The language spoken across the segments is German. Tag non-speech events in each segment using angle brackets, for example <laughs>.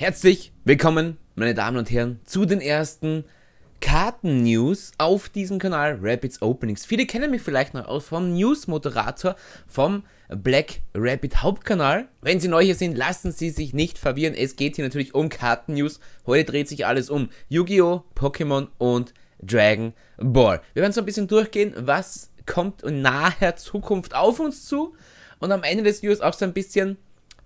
Herzlich willkommen, meine Damen und Herren, zu den ersten Karten-News auf diesem Kanal Rapids Openings. Viele kennen mich vielleicht noch aus vom News-Moderator vom Black Rapid Hauptkanal. Wenn Sie neu hier sind, lassen Sie sich nicht verwirren. Es geht hier natürlich um Karten-News. Heute dreht sich alles um Yu-Gi-Oh!, Pokémon und Dragon Ball. Wir werden so ein bisschen durchgehen, was kommt in naher Zukunft auf uns zu. Und am Ende des Videos auch so ein bisschen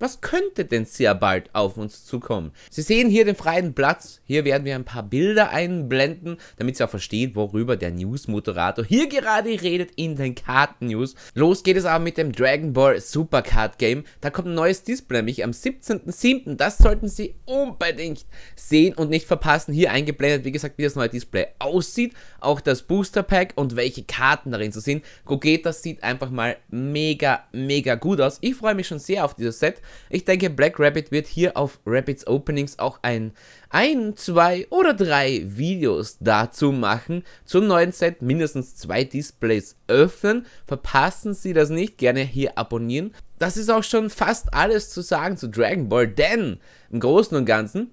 was könnte denn sehr bald auf uns zukommen? Sie sehen hier den freien Platz. Hier werden wir ein paar Bilder einblenden, damit Sie auch verstehen, worüber der News-Moderator hier gerade redet in den Karten-News. Los geht es aber mit dem Dragon Ball Super Card Game. Da kommt ein neues Display, nämlich am 17.07. Das sollten Sie unbedingt sehen und nicht verpassen. Hier eingeblendet, wie gesagt, wie das neue Display aussieht. Auch das Booster Pack und welche Karten darin zu sehen. Gogeta sieht einfach mal mega, mega gut aus. Ich freue mich schon sehr auf dieses Set. Ich denke, Black Rabbit wird hier auf Rabbits Openings auch ein, ein, zwei oder drei Videos dazu machen. Zum neuen Set mindestens zwei Displays öffnen. Verpassen Sie das nicht, gerne hier abonnieren. Das ist auch schon fast alles zu sagen zu Dragon Ball, denn im Großen und Ganzen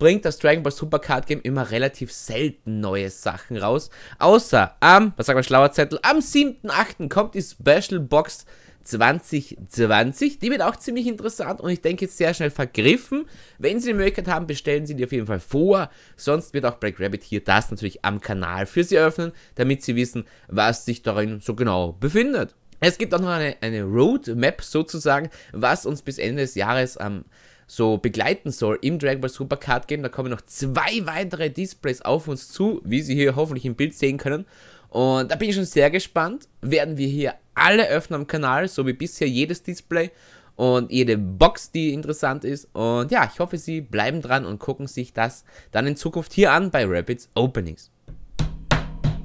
bringt das Dragon Ball Super Card Game immer relativ selten neue Sachen raus. Außer am, was sagt man, schlauer Zettel, am 7.8. kommt die Special Box 2020. Die wird auch ziemlich interessant und ich denke jetzt sehr schnell vergriffen. Wenn Sie die Möglichkeit haben, bestellen Sie die auf jeden Fall vor. Sonst wird auch Black Rabbit hier das natürlich am Kanal für Sie öffnen, damit Sie wissen, was sich darin so genau befindet. Es gibt auch noch eine, eine Roadmap sozusagen, was uns bis Ende des Jahres am ähm, so begleiten soll im Dragon Ball Super Card Game. Da kommen noch zwei weitere Displays auf uns zu, wie Sie hier hoffentlich im Bild sehen können. Und da bin ich schon sehr gespannt. Werden wir hier alle öffnen am Kanal, so wie bisher jedes Display und jede Box, die interessant ist. Und ja, ich hoffe, Sie bleiben dran und gucken sich das dann in Zukunft hier an bei Rapids Openings.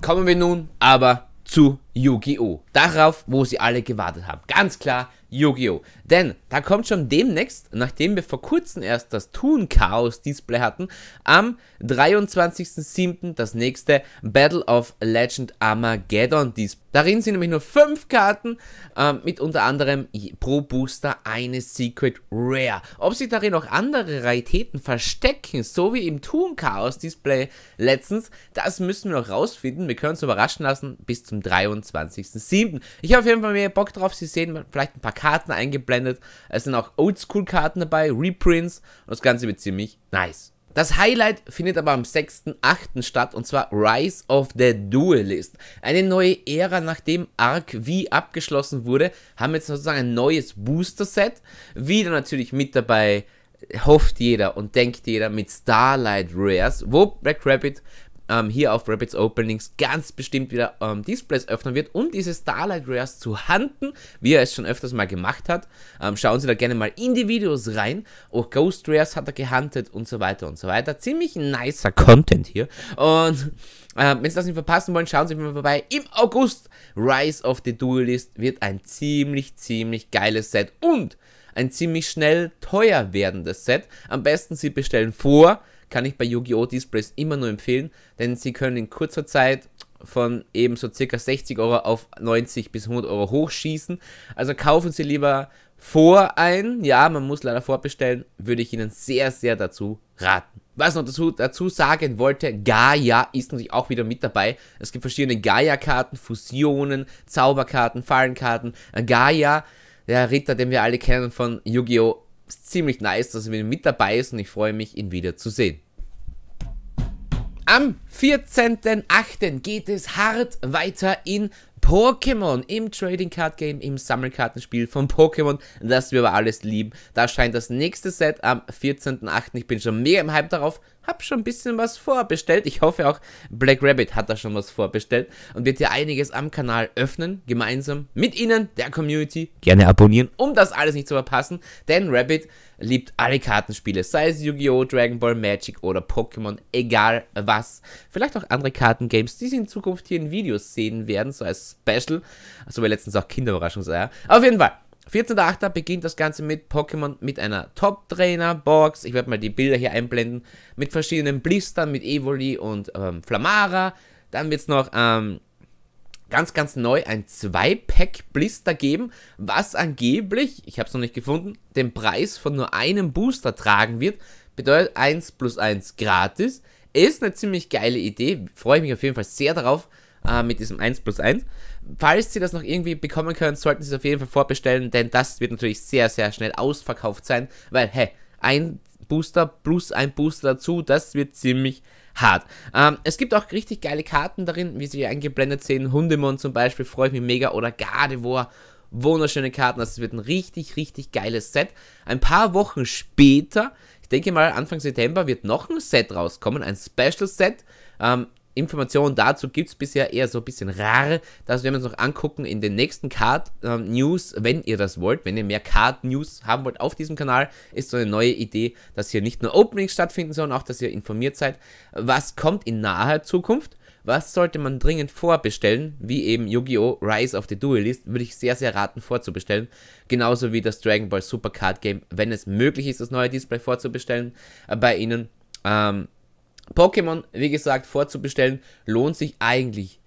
Kommen wir nun aber zu Yu-Gi-Oh! Darauf, wo sie alle gewartet haben. Ganz klar Yu-Gi-Oh! Denn da kommt schon demnächst, nachdem wir vor kurzem erst das Toon Chaos Display hatten, am 23.07. das nächste Battle of Legend Armageddon Display. Darin sind nämlich nur 5 Karten, äh, mit unter anderem pro Booster eine Secret Rare. Ob sich darin auch andere Raritäten verstecken, so wie im Toon Chaos Display letztens, das müssen wir noch rausfinden. Wir können uns überraschen lassen bis zum 23. 27.07. Ich habe auf jeden Fall mehr Bock drauf. Sie sehen vielleicht ein paar Karten eingeblendet. Es sind auch Oldschool-Karten dabei, Reprints. Und das Ganze wird ziemlich nice. Das Highlight findet aber am 6.8. statt und zwar Rise of the Duelist. Eine neue Ära, nachdem Arc V abgeschlossen wurde, haben wir jetzt sozusagen ein neues Booster-Set. Wieder natürlich mit dabei hofft jeder und denkt jeder mit Starlight Rares, wo Black Rabbit ähm, hier auf Rabbits Openings ganz bestimmt wieder ähm, Displays öffnen wird, um diese Starlight Rares zu handen, wie er es schon öfters mal gemacht hat. Ähm, schauen Sie da gerne mal in die Videos rein. Auch oh, Ghost Rares hat er gehuntet und so weiter und so weiter. Ziemlich nicer Content hier. Und äh, wenn Sie das nicht verpassen wollen, schauen Sie mal vorbei. Im August Rise of the Duelist wird ein ziemlich, ziemlich geiles Set und ein ziemlich schnell teuer werdendes Set. Am besten Sie bestellen vor, kann ich bei Yu-Gi-Oh! Displays immer nur empfehlen, denn sie können in kurzer Zeit von eben so circa 60 Euro auf 90 bis 100 Euro hochschießen. Also kaufen Sie lieber vor ein. Ja, man muss leider vorbestellen. Würde ich Ihnen sehr, sehr dazu raten. Was noch dazu, dazu sagen wollte, Gaia ist natürlich auch wieder mit dabei. Es gibt verschiedene Gaia-Karten, Fusionen, Zauberkarten, Fallenkarten. Äh, Gaia, der Ritter, den wir alle kennen von Yu-Gi-Oh! ziemlich nice, dass er wieder mit dabei ist und ich freue mich, ihn wieder zu sehen. Am 14.08. geht es hart weiter in Pokémon, im Trading Card Game, im Sammelkartenspiel von Pokémon, das wir aber alles lieben. Da scheint das nächste Set am 14.08. Ich bin schon mega im Hype darauf habe schon ein bisschen was vorbestellt. Ich hoffe auch, Black Rabbit hat da schon was vorbestellt und wird hier einiges am Kanal öffnen, gemeinsam mit Ihnen, der Community. Gerne abonnieren, um das alles nicht zu verpassen, denn Rabbit liebt alle Kartenspiele, sei es Yu-Gi-Oh!, Dragon Ball, Magic oder Pokémon, egal was. Vielleicht auch andere Kartengames, die Sie in Zukunft hier in Videos sehen werden, so als Special. So wie letztens auch Kinderüberraschung Kinderüberraschungseier. Auf jeden Fall, 14.8. beginnt das Ganze mit Pokémon mit einer Top-Trainer-Box. Ich werde mal die Bilder hier einblenden. Mit verschiedenen Blistern, mit Evoli und ähm, Flamara. Dann wird es noch ähm, ganz, ganz neu ein 2-Pack-Blister geben, was angeblich, ich habe es noch nicht gefunden, den Preis von nur einem Booster tragen wird. Bedeutet 1 plus 1 gratis. Ist eine ziemlich geile Idee. Freue ich mich auf jeden Fall sehr darauf äh, mit diesem 1 plus 1. Falls Sie das noch irgendwie bekommen können, sollten Sie es auf jeden Fall vorbestellen, denn das wird natürlich sehr, sehr schnell ausverkauft sein, weil, hey, ein Booster plus ein Booster dazu, das wird ziemlich hart. Ähm, es gibt auch richtig geile Karten darin, wie sie hier eingeblendet sehen. Hundemon zum Beispiel, freue ich mich mega. Oder Gardevoir, wunderschöne Karten. Also es wird ein richtig, richtig geiles Set. Ein paar Wochen später, ich denke mal Anfang September, wird noch ein Set rauskommen, ein Special Set. Ähm, Informationen dazu gibt es bisher eher so ein bisschen rar. Das werden wir uns noch angucken in den nächsten Card-News, wenn ihr das wollt. Wenn ihr mehr Card-News haben wollt auf diesem Kanal, ist so eine neue Idee, dass hier nicht nur Openings stattfinden, sondern auch, dass ihr informiert seid, was kommt in naher Zukunft. Was sollte man dringend vorbestellen, wie eben Yu-Gi-Oh! Rise of the Duelist, würde ich sehr, sehr raten vorzubestellen. Genauso wie das Dragon Ball Super Card Game, wenn es möglich ist, das neue Display vorzubestellen äh, bei ihnen. Ähm, Pokémon, wie gesagt, vorzubestellen, lohnt sich eigentlich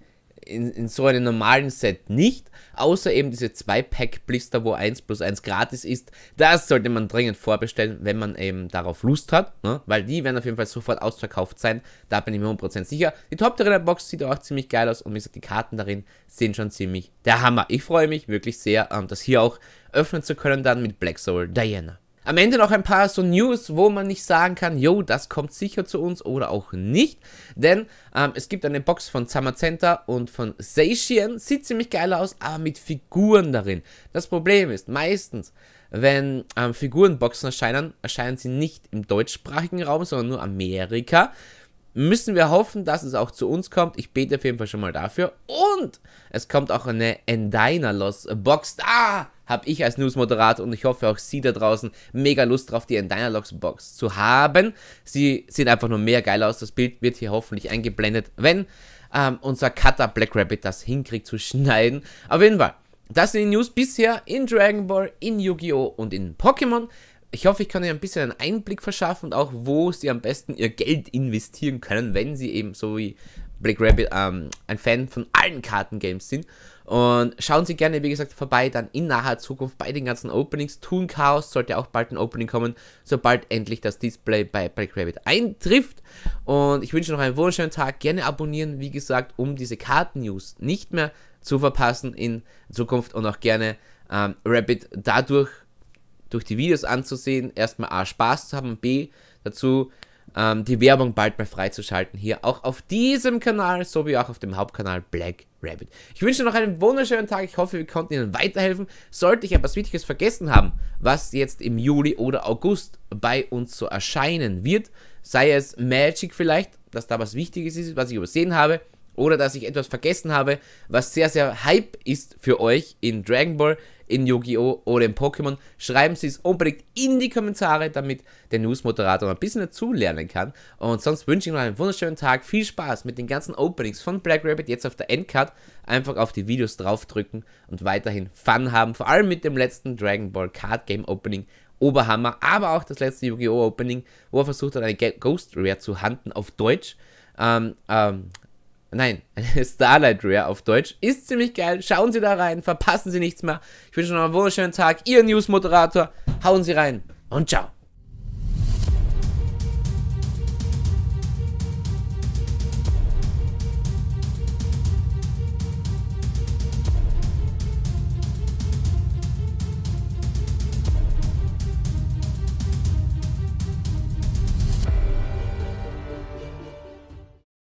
in, in, so einem normalen Set nicht, außer eben diese 2-Pack-Blister, wo 1 plus 1 gratis ist. Das sollte man dringend vorbestellen, wenn man eben darauf Lust hat, ne? weil die werden auf jeden Fall sofort ausverkauft sein, da bin ich mir 100% sicher. Die Top Trainer Box sieht auch ziemlich geil aus und wie gesagt, die Karten darin sind schon ziemlich der Hammer. Ich freue mich wirklich sehr, ähm, das hier auch öffnen zu können, dann mit Black Soul Diana. Am Ende noch ein paar so News, wo man nicht sagen kann, yo, das kommt sicher zu uns oder auch nicht. Denn ähm, es gibt eine Box von Samacenta und von Seishien. Sieht ziemlich geil aus, aber mit Figuren darin. Das Problem ist, meistens, wenn ähm, Figurenboxen erscheinen, erscheinen sie nicht im deutschsprachigen Raum, sondern nur Amerika müssen wir hoffen, dass es auch zu uns kommt. Ich bete auf jeden Fall schon mal dafür. Und es kommt auch eine endinalos box Da habe ich als Newsmoderator und ich hoffe auch Sie da draußen mega Lust drauf, die endinalos box zu haben. Sie sehen einfach nur mehr geil aus. Das Bild wird hier hoffentlich eingeblendet, wenn ähm, unser Cutter Black Rabbit das hinkriegt zu schneiden. Auf jeden Fall. Das sind die News bisher in Dragon Ball, in Yu-Gi-Oh! und in Pokémon ich hoffe, ich kann ihr ein bisschen einen Einblick verschaffen und auch, wo sie am besten ihr Geld investieren können, wenn sie eben so wie Black Rabbit ähm, ein Fan von allen Kartengames sind. Und schauen Sie gerne, wie gesagt, vorbei dann in naher Zukunft bei den ganzen Openings. Toon Chaos sollte auch bald ein Opening kommen, sobald endlich das Display bei Black Rabbit eintrifft. Und ich wünsche noch einen wunderschönen Tag. Gerne abonnieren, wie gesagt, um diese Karten-News nicht mehr zu verpassen in Zukunft und auch gerne ähm, Rabbit dadurch durch die Videos anzusehen, erstmal A, Spaß zu haben B, dazu ähm, die Werbung bald mal freizuschalten hier auch auf diesem Kanal, sowie auch auf dem Hauptkanal Black Rabbit. Ich wünsche noch einen wunderschönen Tag, ich hoffe, wir konnten Ihnen weiterhelfen. Sollte ich etwas Wichtiges vergessen haben, was jetzt im Juli oder August bei uns so erscheinen wird, sei es Magic vielleicht, dass da was Wichtiges ist, was ich übersehen habe, oder dass ich etwas vergessen habe, was sehr, sehr Hype ist für euch in Dragon Ball, in Yu-Gi-Oh! oder in Pokémon? Schreiben Sie es unbedingt in die Kommentare, damit der News-Moderator noch ein bisschen dazulernen kann. Und sonst wünsche ich noch einen wunderschönen Tag. Viel Spaß mit den ganzen Openings von Black Rabbit jetzt auf der Endcard. Einfach auf die Videos draufdrücken und weiterhin Fun haben. Vor allem mit dem letzten Dragon Ball Card Game Opening. Oberhammer, aber auch das letzte Yu-Gi-Oh! Opening, wo er versucht hat, eine Ghost Rare zu handen auf Deutsch. Ähm, ähm, nein, <laughs> Starlight Rare auf Deutsch. Ist ziemlich geil. Schauen Sie da rein, verpassen Sie nichts mehr. Ich wünsche noch einen wunderschönen Tag. Ihr News-Moderator. Hauen Sie rein und ciao.